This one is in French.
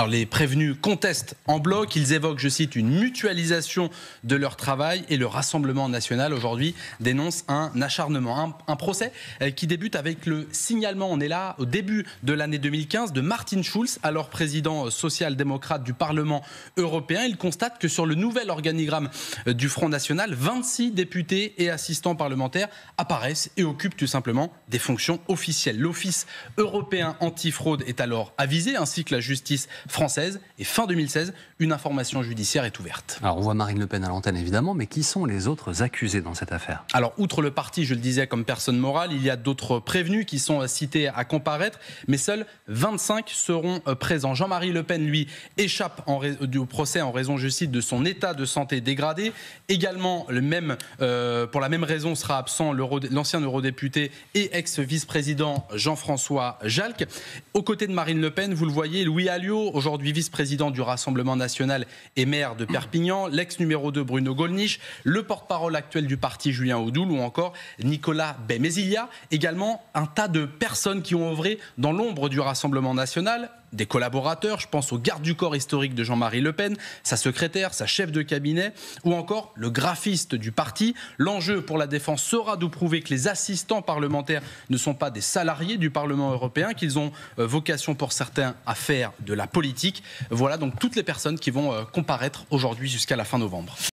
Alors les prévenus contestent en bloc, ils évoquent, je cite, une mutualisation de leur travail et le Rassemblement national aujourd'hui dénonce un acharnement, un, procès euh, qui débute avec le signalement, on est là au début de l'année 2015, de Martin Schulz, alors président social-démocrate du Parlement européen. Il constate que sur le nouvel organigramme euh, du Front national, 26 députés et assistants parlementaires apparaissent et occupent tout simplement des fonctions officielles. L'Office européen antifraude est alors avisé, ainsi que la justice française. Et fin 2016, une information judiciaire est ouverte. Alors on voit Marine Le Pen à l'antenne évidemment, mais qui sont les autres accusés dans cette affaire Alors outre le parti, je le disais, comme personne morale, il y a d'autres prévenus qui sont euh, cités à comparaître, mais seuls 25 seront euh, présents. Jean-Marie Le Pen, lui, échappe en euh, du procès en raison, je cite, de son état de santé dégradé. Également, le même, pour la même raison, sera absent l'ancien eurodéputé et ex-vice-président Jean-François Jalc. Aux côtés de Marine Le Pen, vous le voyez, Louis Alliot aujourd'hui vice-président du Rassemblement national et maire de Perpignan, l'ex numéro 2 Bruno Gollnisch, le porte-parole actuel du parti Julien Audoul ou encore Nicolas Bay. également un tas de personnes qui ont œuvré dans l'ombre du Rassemblement national des collaborateurs, je pense au garde du corps historique de Jean-Marie Le Pen, sa secrétaire, sa chef de cabinet, ou encore le graphiste du parti. L'enjeu pour la défense sera de prouver que les assistants parlementaires ne sont pas des salariés du Parlement européen, qu'ils ont euh, vocation pour certains à faire de la politique. Voilà donc toutes les personnes qui vont euh, comparaître aujourd'hui jusqu'à la fin novembre.